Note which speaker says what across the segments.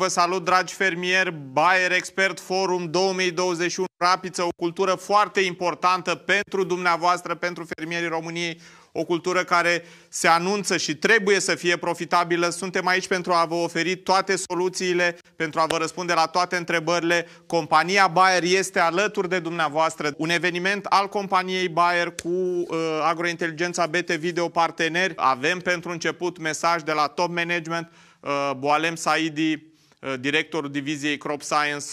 Speaker 1: Vă salut, dragi fermieri! Bayer Expert Forum 2021 Rapiță, o cultură foarte importantă pentru dumneavoastră, pentru fermierii României, o cultură care se anunță și trebuie să fie profitabilă. Suntem aici pentru a vă oferi toate soluțiile, pentru a vă răspunde la toate întrebările. Compania Bayer este alături de dumneavoastră. Un eveniment al companiei Bayer cu uh, agrointeligența BT Video Parteneri. Avem pentru început mesaj de la top management. Uh, Boalem Saidi, Uh, directorul diviziei Crop Science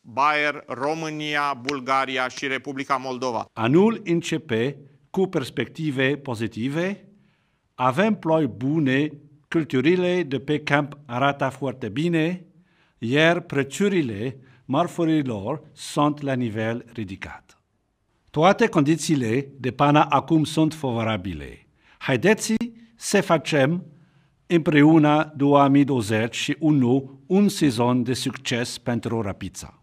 Speaker 1: Bayer, România, Bulgaria și Republica Moldova.
Speaker 2: Anul începe cu perspective pozitive. Avem ploi bune, culturile de pe camp arată foarte bine, iar prețurile marfurilor sunt la nivel ridicat. Toate condițiile de pana acum sunt favorabile. Haideți să facem împreună 2021 un sezon de succes pentru Rapița.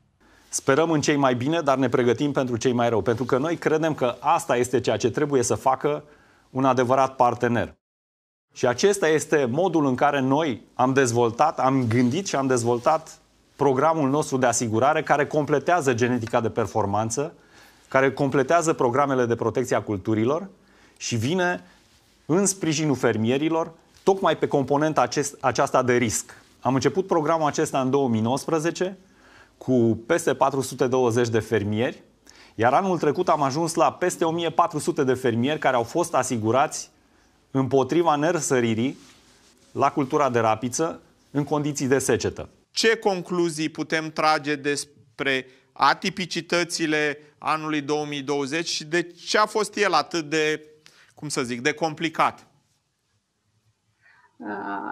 Speaker 2: Sperăm în cei mai bine, dar ne pregătim pentru cei mai rău, pentru că noi credem că asta este ceea ce trebuie să facă un adevărat partener. Și acesta este modul în care noi am dezvoltat, am gândit și am dezvoltat programul nostru de asigurare care completează genetica de performanță, care completează programele de protecție a culturilor și vine în sprijinul fermierilor tocmai pe componenta acest, aceasta de risc. Am început programul acesta în 2019 cu peste 420 de fermieri, iar anul trecut am ajuns la peste 1400 de fermieri care au fost asigurați împotriva nersăririi la cultura de rapiță în condiții de secetă.
Speaker 1: Ce concluzii putem trage despre atipicitățile anului 2020 și de ce a fost el atât de, cum să zic, de complicat?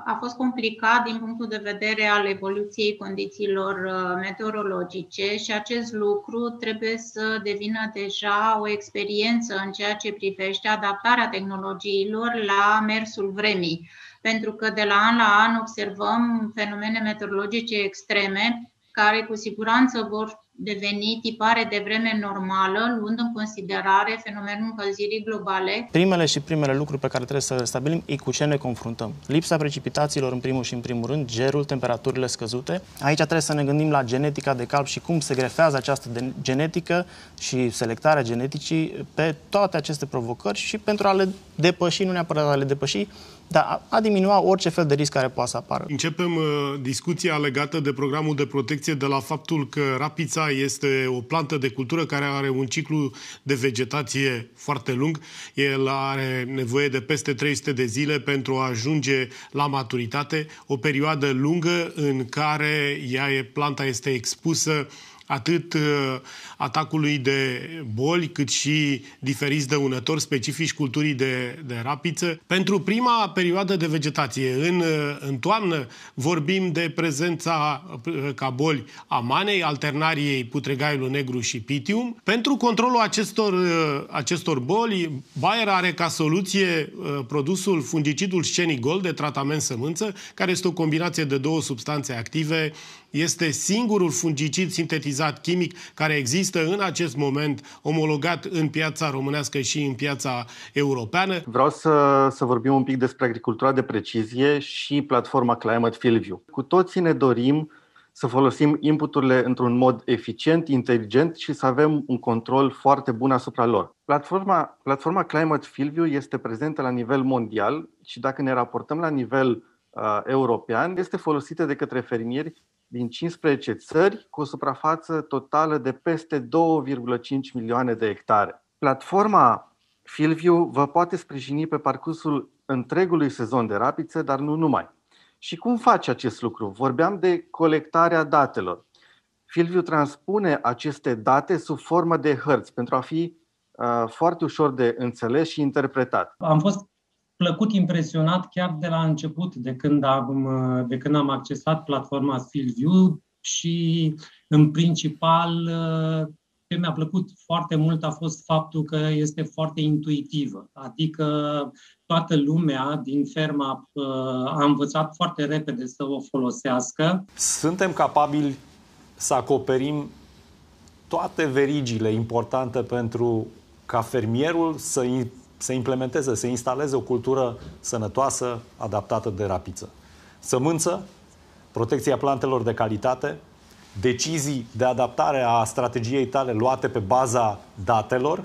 Speaker 3: a fost complicat din punctul de vedere al evoluției condițiilor uh, meteorologice și acest lucru trebuie să devină deja o experiență în ceea ce privește adaptarea tehnologiilor la mersul vremii. Pentru că de la an la an observăm fenomene meteorologice extreme care cu siguranță vor deveni tipare de vreme normală, luând în considerare fenomenul încălzirii globale.
Speaker 4: Primele și primele lucruri pe care trebuie să le stabilim e cu ce ne confruntăm. Lipsa precipitațiilor în primul și în primul rând, gerul, temperaturile scăzute. Aici trebuie să ne gândim la genetica de calp și cum se grefează această genetică și selectarea geneticii pe toate aceste provocări și pentru a le depăși, nu neapărat a le depăși, dar a diminua orice fel de risc care poate să apară. Începem uh, discuția legată de programul de protecție de la faptul că rapița este o plantă de cultură care are un ciclu de vegetație foarte lung. El are nevoie de peste 300 de zile pentru a ajunge la maturitate, o perioadă lungă în care ea e, planta este expusă atât uh, atacului de boli, cât și diferiți dăunători specifici culturii de, de rapiță. Pentru prima perioadă de vegetație, în, uh, în toamnă, vorbim de prezența uh, ca boli a manei, alternariei putregaiului negru și pitium. Pentru controlul acestor, acestor boli, Bayer are ca soluție produsul fungicidul scenicol de tratament sămânță, care este o combinație de două substanțe active, este singurul fungicid sintetizat chimic care există în acest moment omologat în piața românească și în piața
Speaker 3: europeană. Vreau să, să vorbim un pic despre agricultura de precizie și platforma Climate Field View. Cu toții ne dorim să folosim inputurile într-un mod eficient, inteligent și să avem un control foarte bun asupra lor. Platforma, platforma Climate Fieldview este prezentă la nivel mondial și dacă ne raportăm la nivel uh, european, este folosită de către fermieri din 15 țări cu o suprafață totală de peste 2,5 milioane de hectare. Platforma Filviu vă poate sprijini pe parcursul întregului sezon de rapiță, dar nu numai. Și cum face acest lucru? Vorbeam de colectarea datelor. Filviu transpune aceste date sub formă de hărți pentru a fi uh, foarte ușor de înțeles și interpretat.
Speaker 2: Am fost plăcut impresionat chiar de la început, de când am, de când am accesat platforma Skillview și, în principal, ce mi-a plăcut foarte mult a fost faptul că este foarte intuitivă. Adică toată lumea din ferma uh, a învățat foarte repede să o folosească. Suntem capabili să acoperim toate verigile importante pentru ca fermierul să să implementeze, să instaleze o cultură sănătoasă, adaptată de rapiță. Sămânță, protecția plantelor de calitate, decizii de adaptare a strategiei tale luate pe baza datelor,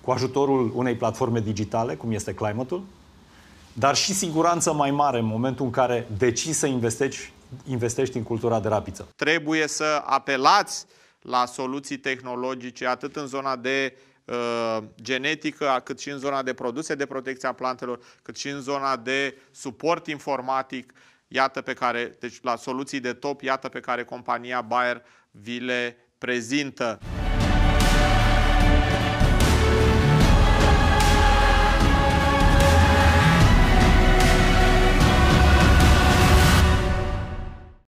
Speaker 2: cu ajutorul unei platforme digitale, cum este climate dar și siguranță mai mare în momentul în care decizi să investești, investești în cultura de rapiță.
Speaker 1: Trebuie să apelați la soluții tehnologice, atât în zona de Uh, genetică, cât și în zona de produse de protecție a plantelor, cât și în zona de suport informatic, iată pe care, deci la soluții de top, iată pe care compania Bayer vi le prezintă.